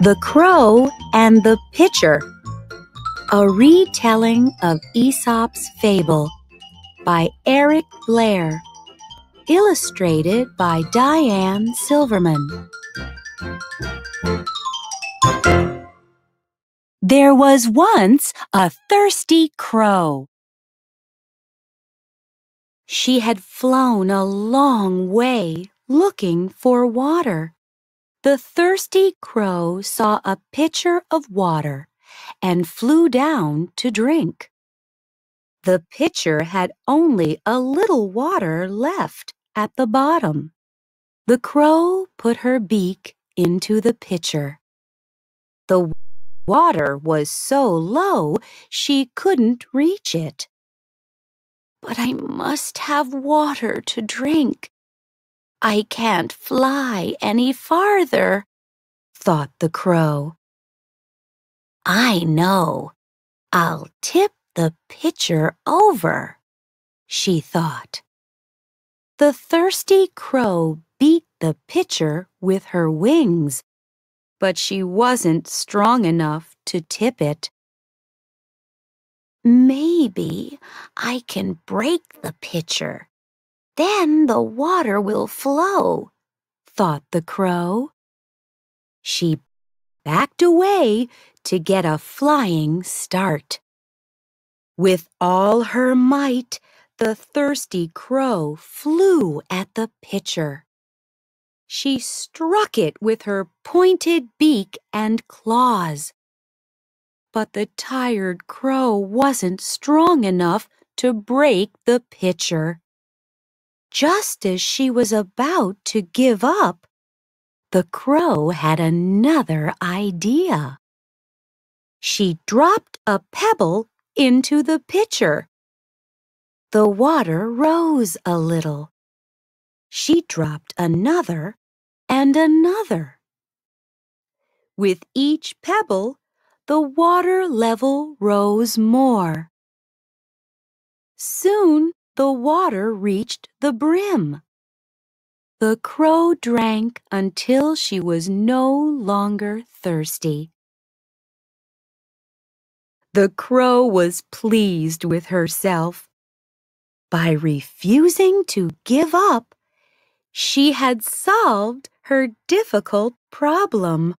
The Crow and the Pitcher A Retelling of Aesop's Fable by Eric Blair. Illustrated by Diane Silverman. There was once a thirsty crow. She had flown a long way looking for water. The thirsty crow saw a pitcher of water and flew down to drink. The pitcher had only a little water left at the bottom. The crow put her beak into the pitcher. The water was so low she couldn't reach it. But I must have water to drink, I can't fly any farther, thought the crow. I know. I'll tip the pitcher over, she thought. The thirsty crow beat the pitcher with her wings, but she wasn't strong enough to tip it. Maybe I can break the pitcher, then the water will flow, thought the crow. She backed away to get a flying start. With all her might, the thirsty crow flew at the pitcher. She struck it with her pointed beak and claws. But the tired crow wasn't strong enough to break the pitcher. Just as she was about to give up, the crow had another idea. She dropped a pebble into the pitcher. The water rose a little. She dropped another and another. With each pebble, the water level rose more. Soon, the water reached the brim. The crow drank until she was no longer thirsty. The crow was pleased with herself. By refusing to give up, she had solved her difficult problem.